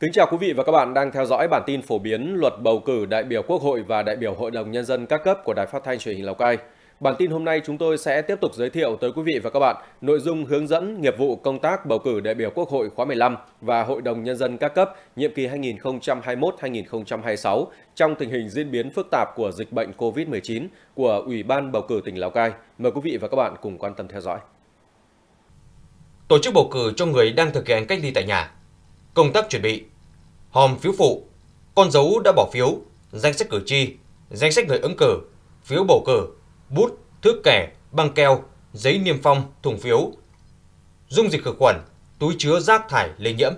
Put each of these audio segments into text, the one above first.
Kính chào quý vị và các bạn đang theo dõi bản tin phổ biến luật bầu cử đại biểu Quốc hội và đại biểu Hội đồng Nhân dân các cấp của Đài Phát thanh truyền hình Lào Cai. Bản tin hôm nay chúng tôi sẽ tiếp tục giới thiệu tới quý vị và các bạn nội dung hướng dẫn nghiệp vụ công tác bầu cử đại biểu Quốc hội khóa 15 và Hội đồng Nhân dân các cấp nhiệm kỳ 2021-2026 trong tình hình diễn biến phức tạp của dịch bệnh COVID-19 của Ủy ban Bầu cử tỉnh Lào Cai. Mời quý vị và các bạn cùng quan tâm theo dõi. Tổ chức bầu cử cho người đang thực hiện cách ly tại nhà. Công tác chuẩn bị hòm phiếu phụ, con dấu đã bỏ phiếu, danh sách cử tri, danh sách người ứng cử, phiếu bầu cử, bút, thước kẻ, băng keo, giấy niêm phong, thùng phiếu, dung dịch khử khuẩn, túi chứa rác thải lây nhiễm.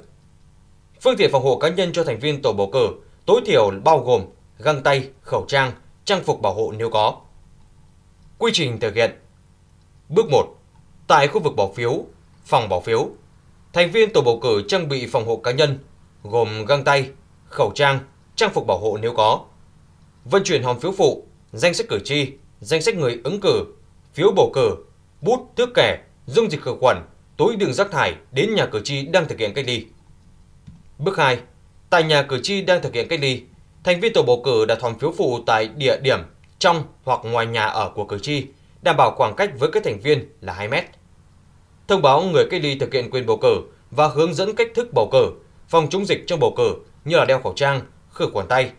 Phương tiện phòng hộ cá nhân cho thành viên tổ bầu cử tối thiểu bao gồm găng tay, khẩu trang, trang phục bảo hộ nếu có. Quy trình thực hiện Bước 1. Tại khu vực bỏ phiếu, phòng bỏ phiếu, thành viên tổ bầu cử trang bị phòng hộ cá nhân gồm găng tay, khẩu trang, trang phục bảo hộ nếu có. Vận chuyển hòm phiếu phụ, danh sách cử tri, danh sách người ứng cử, phiếu bầu cử, bút tước kẻ, dung dịch khử khuẩn, túi đựng rác thải đến nhà cử tri đang thực hiện cách ly. Bước 2. Tại nhà cử tri đang thực hiện cách ly, thành viên tổ bầu cử đặt hòm phiếu phụ tại địa điểm trong hoặc ngoài nhà ở của cử tri, đảm bảo khoảng cách với các thành viên là 2 mét. Thông báo người cách ly thực hiện quyền bầu cử và hướng dẫn cách thức bầu cử phòng chống dịch trong bầu cử như là đeo khẩu trang, khử khuẩn tay.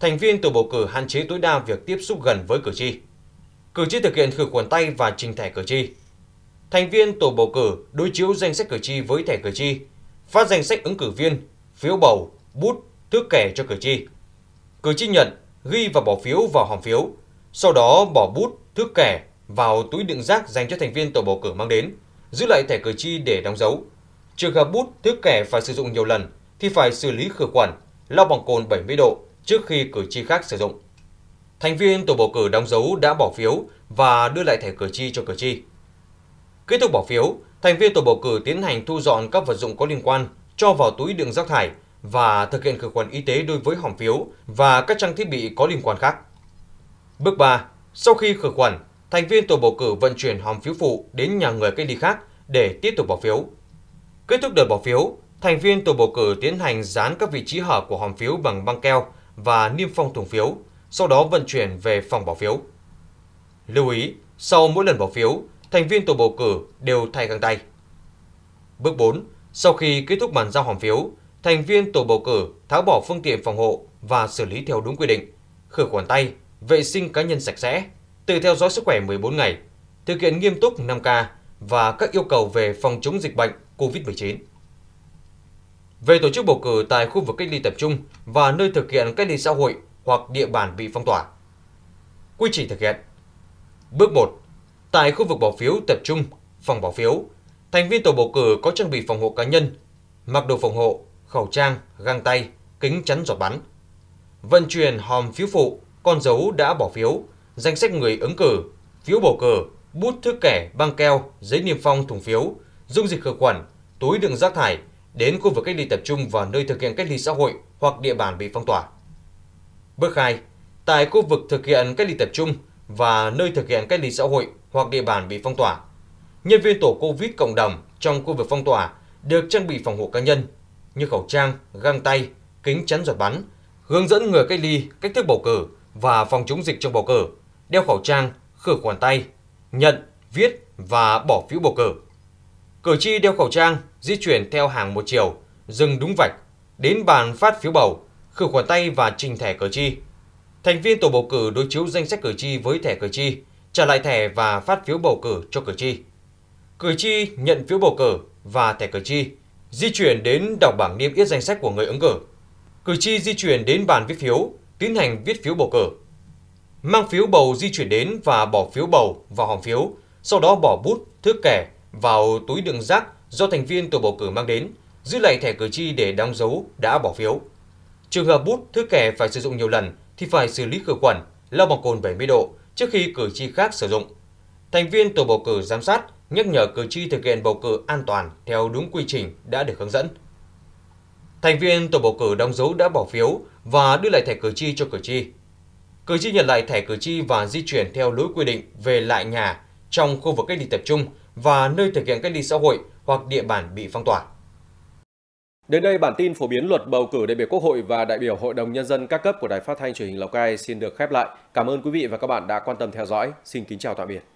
Thành viên tổ bầu cử hạn chế tối đa việc tiếp xúc gần với cử tri. Cử tri thực hiện khử khuẩn tay và trình thẻ cử tri. Thành viên tổ bầu cử đối chiếu danh sách cử tri với thẻ cử tri, phát danh sách ứng cử viên, phiếu bầu, bút, thước kẻ cho cử tri. Cử tri nhận, ghi và bỏ phiếu vào hòm phiếu, sau đó bỏ bút, thước kẻ vào túi đựng rác dành cho thành viên tổ bầu cử mang đến, giữ lại thẻ cử tri để đóng dấu. Trường hợp bút, thước kẻ phải sử dụng nhiều lần thì phải xử lý khử khuẩn, lau bằng cồn 70 độ trước khi cử tri khác sử dụng. Thành viên tổ bầu cử đóng dấu đã bỏ phiếu và đưa lại thẻ cử tri cho cử tri. Kết thúc bỏ phiếu, thành viên tổ bầu cử tiến hành thu dọn các vật dụng có liên quan, cho vào túi đựng rác thải và thực hiện khử khuẩn y tế đối với hòm phiếu và các trang thiết bị có liên quan khác. Bước 3. Sau khi khử khuẩn, thành viên tổ bầu cử vận chuyển hòm phiếu phụ đến nhà người cách ly khác để tiếp tục bỏ phiếu. Kết thúc đợt bỏ phiếu, thành viên tổ bầu cử tiến hành dán các vị trí hở của hòm phiếu bằng băng keo và niêm phong thùng phiếu, sau đó vận chuyển về phòng bỏ phiếu. Lưu ý, sau mỗi lần bỏ phiếu, thành viên tổ bầu cử đều thay găng tay. Bước 4. Sau khi kết thúc bàn giao hòm phiếu, thành viên tổ bầu cử tháo bỏ phương tiện phòng hộ và xử lý theo đúng quy định, khử khuẩn tay, vệ sinh cá nhân sạch sẽ, tự theo dõi sức khỏe 14 ngày, thực hiện nghiêm túc 5K và các yêu cầu về phòng chống dịch bệnh COVID-19. Về tổ chức bầu cử tại khu vực cách ly tập trung và nơi thực hiện cách ly xã hội hoặc địa bàn bị phong tỏa. Quy trình thực hiện Bước 1. Tại khu vực bỏ phiếu tập trung, phòng bỏ phiếu, thành viên tổ bầu cử có trang bị phòng hộ cá nhân, mặc đồ phòng hộ, khẩu trang, găng tay, kính chắn giọt bắn. Vận chuyển hòm phiếu phụ, con dấu đã bỏ phiếu, danh sách người ứng cử, phiếu bầu cử, bút thước kẻ, băng keo, giấy niêm phong thùng phiếu, dung dịch khử khuẩn, túi đựng rác thải đến khu vực cách ly tập trung và nơi thực hiện cách ly xã hội hoặc địa bàn bị phong tỏa. Bước 2. Tại khu vực thực hiện cách ly tập trung và nơi thực hiện cách ly xã hội hoặc địa bàn bị phong tỏa, nhân viên tổ COVID cộng đồng trong khu vực phong tỏa được trang bị phòng hộ cá nhân như khẩu trang, găng tay, kính chắn giọt bắn, hướng dẫn người cách ly cách thức bầu cử và phòng chống dịch trong bầu cử, đeo khẩu trang, khử khuẩn tay, nhận, viết và bỏ phiếu bầu cử. Cử tri đeo khẩu trang, di chuyển theo hàng một chiều, dừng đúng vạch, đến bàn phát phiếu bầu, khử khuẩn tay và trình thẻ cử tri. Thành viên tổ bầu cử đối chiếu danh sách cử tri với thẻ cử tri, trả lại thẻ và phát phiếu bầu cử cho cử tri. Cử tri nhận phiếu bầu cử và thẻ cử tri, di chuyển đến đọc bảng niêm yết danh sách của người ứng cử. Cử tri di chuyển đến bàn viết phiếu, tiến hành viết phiếu bầu cử. Mang phiếu bầu di chuyển đến và bỏ phiếu bầu vào hòm phiếu, sau đó bỏ bút, thước kẻ vào túi đựng rác do thành viên tổ bầu cử mang đến, giữ lại thẻ cử tri để đóng dấu đã bỏ phiếu. Trường hợp bút, thước kẻ phải sử dụng nhiều lần thì phải xử lý khử khuẩn, lau bằng cồn 70 độ trước khi cử tri khác sử dụng. Thành viên tổ bầu cử giám sát nhắc nhở cử tri thực hiện bầu cử an toàn theo đúng quy trình đã được hướng dẫn. Thành viên tổ bầu cử đóng dấu đã bỏ phiếu và đưa lại thẻ cử tri cho cử tri. Cử tri nhận lại thẻ cử tri và di chuyển theo lối quy định về lại nhà trong khu vực cách ly tập trung và nơi thực hiện cách ly xã hội hoặc địa bàn bị phong tỏa. Đến đây bản tin phổ biến luật bầu cử đại biểu Quốc hội và đại biểu Hội đồng nhân dân các cấp của Đài Phát thanh Truyền hình Lào Cai xin được khép lại. Cảm ơn quý vị và các bạn đã quan tâm theo dõi. Xin kính chào tạm biệt.